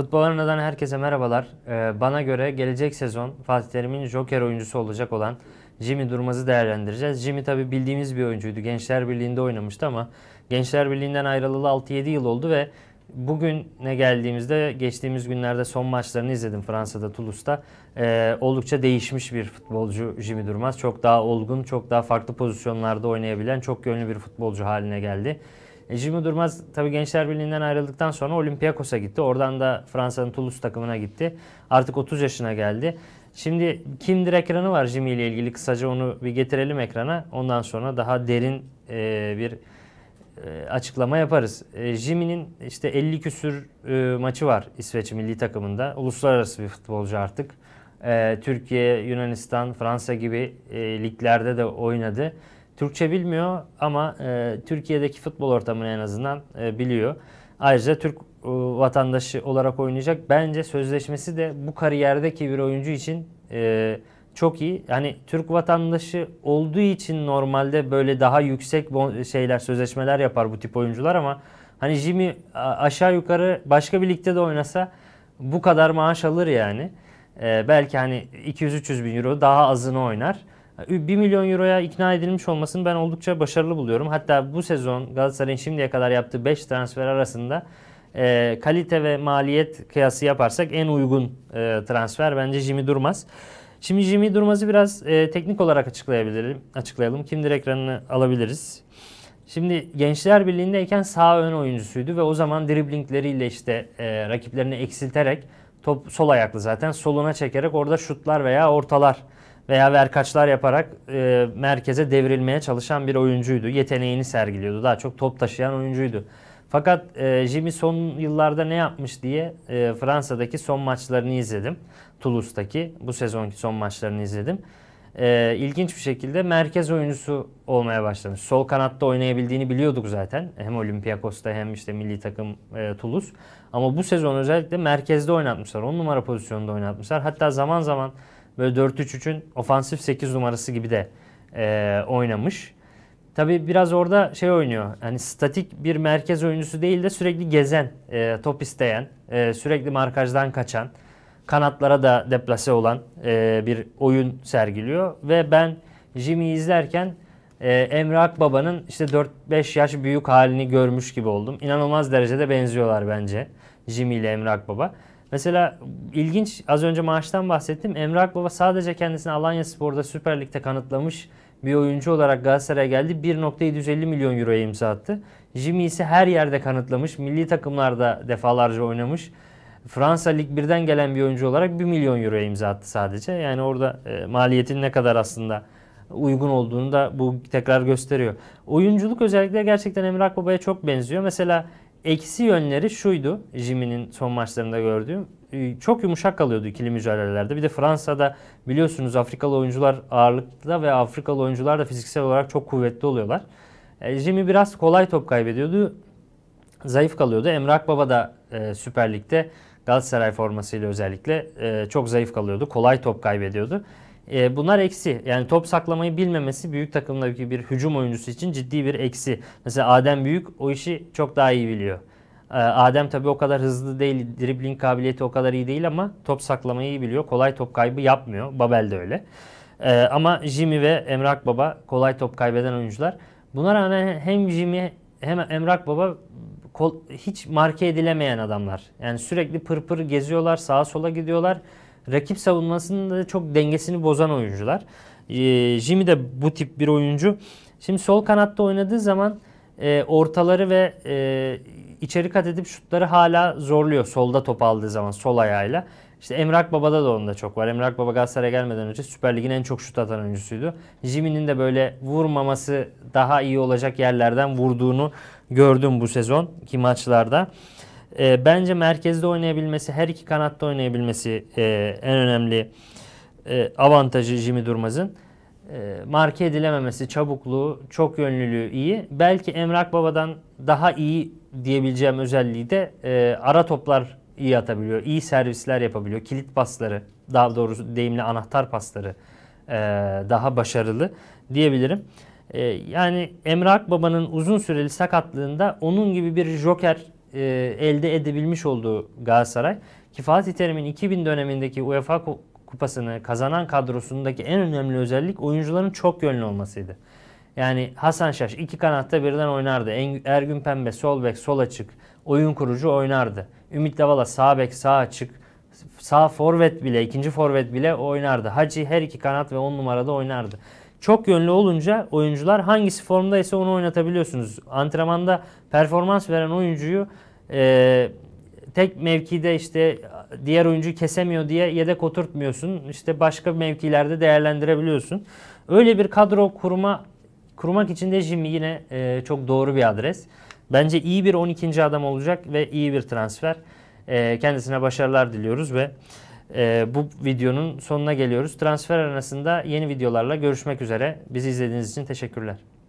Futbol adına herkese merhabalar. Ee, bana göre gelecek sezon Fatih Terim'in Joker oyuncusu olacak olan Jimmy Durmaz'ı değerlendireceğiz. Jimmy tabi bildiğimiz bir oyuncuydu. Gençler Birliği'nde oynamıştı ama Gençler Birliği'nden ayrılalı 6-7 yıl oldu ve bugün ne geldiğimizde geçtiğimiz günlerde son maçlarını izledim Fransa'da Toulouse'da. Ee, oldukça değişmiş bir futbolcu Jimmy Durmaz. Çok daha olgun, çok daha farklı pozisyonlarda oynayabilen, çok yönlü bir futbolcu haline geldi. E, Jimmy Durmaz tabii Gençler Birliği'nden ayrıldıktan sonra Olympiakos'a gitti. Oradan da Fransa'nın Toulouse takımına gitti. Artık 30 yaşına geldi. Şimdi kimdir ekranı var Jimmy ile ilgili. Kısaca onu bir getirelim ekrana. Ondan sonra daha derin e, bir e, açıklama yaparız. E, Jimmy'nin işte 50 küsür e, maçı var İsveç milli takımında. Uluslararası bir futbolcu artık. E, Türkiye, Yunanistan, Fransa gibi e, liglerde de oynadı. Türkçe bilmiyor ama e, Türkiye'deki futbol ortamını en azından e, biliyor. Ayrıca Türk e, vatandaşı olarak oynayacak. Bence sözleşmesi de bu kariyerdeki bir oyuncu için e, çok iyi. Hani Türk vatandaşı olduğu için normalde böyle daha yüksek şeyler, sözleşmeler yapar bu tip oyuncular ama hani Jimmy aşağı yukarı başka bir ligde de oynasa bu kadar maaş alır yani. Ee, belki hani 200-300 bin euro daha azını oynar. 1 milyon euroya ikna edilmiş olmasını ben oldukça başarılı buluyorum. Hatta bu sezon Galatasaray'ın şimdiye kadar yaptığı 5 transfer arasında e, kalite ve maliyet kıyası yaparsak en uygun e, transfer bence Jimmy Durmaz. Şimdi Jimmy Durmaz'ı biraz e, teknik olarak açıklayabilirim, açıklayalım. Kimdir ekranını alabiliriz. Şimdi Gençler Birliği'ndeyken sağ ön oyuncusuydu ve o zaman driblingleriyle işte e, rakiplerini eksilterek top sol ayaklı zaten soluna çekerek orada şutlar veya ortalar veya verkaçlar yaparak e, merkeze devrilmeye çalışan bir oyuncuydu. Yeteneğini sergiliyordu. Daha çok top taşıyan oyuncuydu. Fakat e, Jimmy son yıllarda ne yapmış diye e, Fransa'daki son maçlarını izledim. Toulouse'daki bu sezonki son maçlarını izledim. E, ilginç bir şekilde merkez oyuncusu olmaya başlamış. Sol kanatta oynayabildiğini biliyorduk zaten. Hem Olympiakos'ta hem işte milli takım e, Toulouse. Ama bu sezon özellikle merkezde oynatmışlar. 10 numara pozisyonunda oynatmışlar. Hatta zaman zaman Böyle 4-3-3'ün ofansif 8 numarası gibi de e, oynamış. Tabi biraz orada şey oynuyor. Hani statik bir merkez oyuncusu değil de sürekli gezen, e, top isteyen, e, sürekli markajdan kaçan, kanatlara da deplase olan e, bir oyun sergiliyor. Ve ben Jimmy'yi izlerken e, Emre Akbaba'nın işte 4-5 yaş büyük halini görmüş gibi oldum. İnanılmaz derecede benziyorlar bence Jimmy ile Emre Akbaba. Mesela ilginç az önce maaştan bahsettim. Emre Baba sadece kendisini Alanya Spor'da Süper Lig'de kanıtlamış bir oyuncu olarak Galatasaray'a geldi. 1.750 milyon euroya imza attı. Jimmy ise her yerde kanıtlamış. Milli takımlarda defalarca oynamış. Fransa Lig 1'den gelen bir oyuncu olarak 1 milyon euroya imza attı sadece. Yani orada e, maliyetin ne kadar aslında uygun olduğunu da bu tekrar gösteriyor. Oyunculuk özellikle gerçekten Emre Babaya çok benziyor. Mesela eksi yönleri şuydu Jimmy'nin son maçlarında gördüğüm. Ee, çok yumuşak kalıyordu ikili mücadelelerde. Bir de Fransa'da biliyorsunuz Afrikalı oyuncular ağırlıkta ve Afrikalı oyuncular da fiziksel olarak çok kuvvetli oluyorlar. Ee, Jimmy biraz kolay top kaybediyordu. Zayıf kalıyordu. Emre Baba da e, Süper Lig'de Galatasaray formasıyla özellikle e, çok zayıf kalıyordu. Kolay top kaybediyordu. E, bunlar eksi. Yani top saklamayı bilmemesi büyük takımdaki bir hücum oyuncusu için ciddi bir eksi. Mesela Adem Büyük o işi çok daha iyi biliyor. E, Adem tabii o kadar hızlı değil. Dribbling kabiliyeti o kadar iyi değil ama top saklamayı iyi biliyor. Kolay top kaybı yapmıyor. Babel de öyle. E, ama Jimmy ve Emrah Baba kolay top kaybeden oyuncular. Buna rağmen hem Jimmy hem Emrah Baba hiç marke edilemeyen adamlar. Yani sürekli pırpır pır geziyorlar, sağa sola gidiyorlar rakip savunmasının da çok dengesini bozan oyuncular. E, Jimmy de bu tip bir oyuncu. Şimdi sol kanatta oynadığı zaman e, ortaları ve e, içeri kat edip şutları hala zorluyor solda top aldığı zaman sol ayağıyla. İşte Emrak Baba'da da onda çok var. Emrak Baba Galatasaray'a gelmeden önce Süper Lig'in en çok şut atan oyuncusuydu. Jimmy'nin de böyle vurmaması daha iyi olacak yerlerden vurduğunu gördüm bu sezon ki maçlarda e, bence merkezde oynayabilmesi, her iki kanatta oynayabilmesi e, en önemli e, avantajı Jimmy Durmaz'ın. E, marke edilememesi, çabukluğu, çok yönlülüğü iyi. Belki Emrak Baba'dan daha iyi diyebileceğim özelliği de e, ara toplar iyi atabiliyor. iyi servisler yapabiliyor. Kilit pasları, daha doğrusu deyimle anahtar pasları e, daha başarılı diyebilirim. E, yani Emrak Baba'nın uzun süreli sakatlığında onun gibi bir joker e, elde edebilmiş olduğu Galatasaray ki Fatih Terim'in 2000 dönemindeki UEFA kupasını kazanan kadrosundaki en önemli özellik oyuncuların çok yönlü olmasıydı. Yani Hasan Şaş iki kanatta birden oynardı. Ergün Pembe sol bek sol açık oyun kurucu oynardı. Ümit Davala sağ bek sağ açık sağ forvet bile ikinci forvet bile oynardı. Hacı her iki kanat ve on numarada oynardı. Çok yönlü olunca oyuncular hangisi formdaysa onu oynatabiliyorsunuz. Antrenmanda performans veren oyuncuyu e, tek mevkide işte diğer oyuncu kesemiyor diye yedek oturtmuyorsun. İşte başka mevkilerde değerlendirebiliyorsun. Öyle bir kadro kurma kurmak için de Jimmy yine e, çok doğru bir adres. Bence iyi bir 12. adam olacak ve iyi bir transfer. E, kendisine başarılar diliyoruz ve e, bu videonun sonuna geliyoruz. Transfer arasında yeni videolarla görüşmek üzere. Bizi izlediğiniz için teşekkürler.